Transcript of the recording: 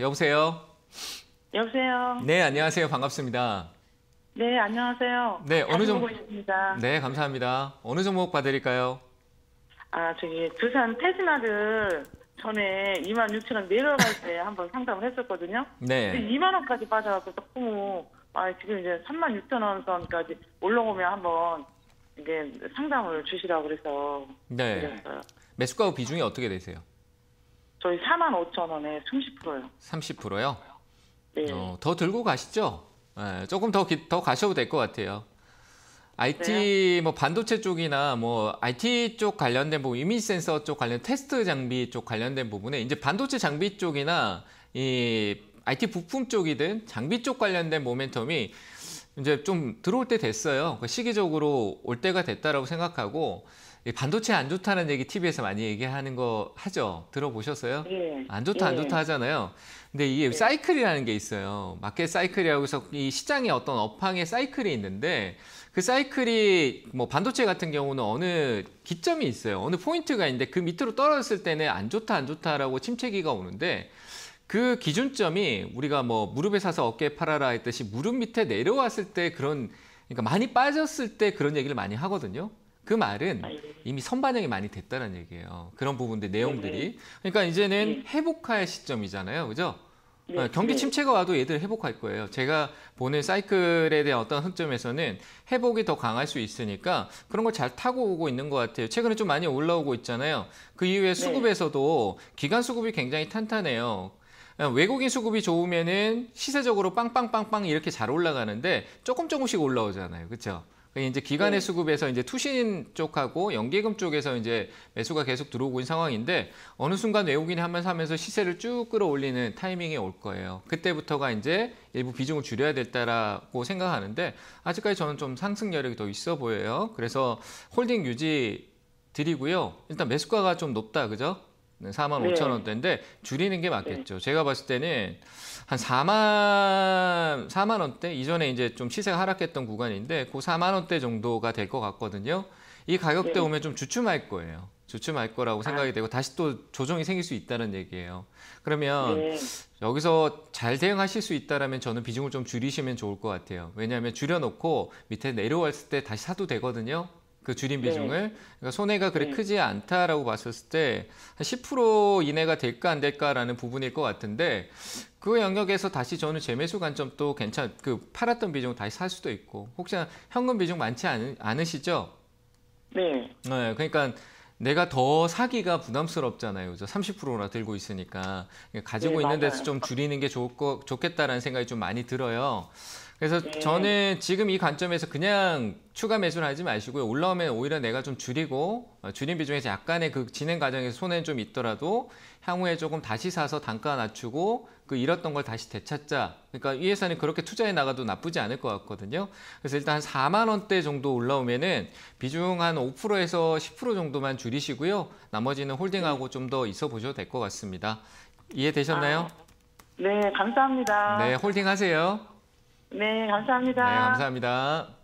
여보세요. 여보세요. 네, 안녕하세요. 반갑습니다. 네, 안녕하세요. 네, 어느 종목 있습니다. 네, 감사합니다. 어느 종목 봐드릴까요? 아, 저기 두산 테스나를 전에 2만 6천 원 내려갈 때 한번 상담을 했었거든요. 네. 2만 원까지 빠져갖고 너무 아, 지금 이제 3만 6천 원 선까지 올라오면 한번 이게 상담을 주시라고 그래서 네. 드렸어요. 매수가 비중이 어떻게 되세요? 저희 4만 5천 원에 30%요. 30%요? 네. 어, 더 들고 가시죠. 네, 조금 더, 기, 더 가셔도 될 것 같아요. IT 네. 뭐 반도체 쪽이나 뭐 IT 쪽 관련된 부 이미지 센서 쪽 관련 테스트 장비 쪽 관련된 부분에 이제 반도체 장비 쪽이나 이 IT 부품 쪽이든 장비 쪽 관련된 모멘텀이 이제 좀 들어올 때 됐어요. 그러니까 시기적으로 올 때가 됐다라고 생각하고 반도체 안 좋다는 얘기 TV에서 많이 얘기하는 거 하죠. 들어보셨어요? 예. 안 좋다 예. 안 좋다 하잖아요. 근데 이게 예. 사이클이라는 게 있어요. 마켓 사이클이라고 해서 이 시장의 어떤 업황의 사이클이 있는데 그 사이클이 뭐 반도체 같은 경우는 어느 기점이 있어요. 어느 포인트가 있는데 그 밑으로 떨어졌을 때는 안 좋다 안 좋다라고 침체기가 오는데 그 기준점이 우리가 뭐 무릎에 사서 어깨에 팔아라 했듯이 무릎 밑에 내려왔을 때 그런 그러니까 많이 빠졌을 때 그런 얘기를 많이 하거든요. 그 말은 이미 선반영이 많이 됐다는 얘기예요. 그런 부분들 네, 네. 내용들이. 그러니까 이제는 네. 회복할 시점이잖아요. 그죠? 네, 어, 경기 네. 침체가 와도 얘들 회복할 거예요. 제가 보는 사이클에 대한 어떤 흑점에서는 회복이 더 강할 수 있으니까 그런 걸 잘 타고 오고 있는 것 같아요. 최근에 좀 많이 올라오고 있잖아요. 그 이후에 수급에서도 네. 기간 수급이 굉장히 탄탄해요. 어, 외국인 수급이 좋으면은 시세적으로 빵빵빵빵 이렇게 잘 올라가는데 조금 조금씩 올라오잖아요. 그렇죠? 그러니까 이제 기간의 네. 수급에서 이제 투신 쪽하고 연기금 쪽에서 이제 매수가 계속 들어오고 있는 상황인데 어느 순간 외국인이 한번 사면서 시세를 쭉 끌어올리는 타이밍이 올 거예요. 그때부터가 이제 일부 비중을 줄여야 될다라고 생각하는데 아직까지 저는 좀 상승 여력이 더 있어 보여요. 그래서 홀딩 유지 드리고요. 일단 매수가가 좀 높다, 그죠? 4만 네. 5천 원대인데 줄이는 게 맞겠죠. 네. 제가 봤을 때는 한 4만 4만 원대 이전에 이제 좀 시세가 하락했던 구간인데 그 4만 원대 정도가 될 것 같거든요. 이 가격대 네. 오면 좀 주춤할 거예요. 주춤할 거라고 아. 생각이 아. 되고 다시 또 조정이 생길 수 있다는 얘기예요. 그러면 네. 여기서 잘 대응하실 수 있다라면 저는 비중을 좀 줄이시면 좋을 것 같아요. 왜냐하면 줄여놓고 밑에 내려왔을 때 다시 사도 되거든요. 그 줄인 네. 비중을 그러니까 손해가 그리 네. 크지 않다라고 봤었을 때 한 10% 이내가 될까 안 될까라는 부분일 것 같은데 그 영역에서 다시 저는 재매수 관점도 괜찮 그 팔았던 비중 다시 살 수도 있고 혹시나 현금 비중 많지 않, 않으시죠? 네. 네, 그러니까 내가 더 사기가 부담스럽잖아요. 그죠? 30%나 들고 있으니까 네, 가지고 네, 있는 데서 좀 줄이는 게 좋을 거, 좋겠다라는 생각이 좀 많이 들어요. 그래서 네. 저는 지금 이 관점에서 그냥 추가 매수를 하지 마시고요. 올라오면 오히려 내가 좀 줄이고 어, 줄인 비중에서 약간의 그 진행 과정에서 손해는 좀 있더라도 향후에 조금 다시 사서 단가 낮추고 그 잃었던 걸 다시 되찾자. 그러니까 이 회사는 그렇게 투자해 나가도 나쁘지 않을 것 같거든요. 그래서 일단 한 4만 원대 정도 올라오면은 비중 한 5%에서 10% 정도만 줄이시고요. 나머지는 홀딩하고 좀 더 있어 보셔도 될 것 같습니다. 이해되셨나요? 아, 네, 감사합니다. 네, 홀딩하세요. 네, 감사합니다. 네, 감사합니다.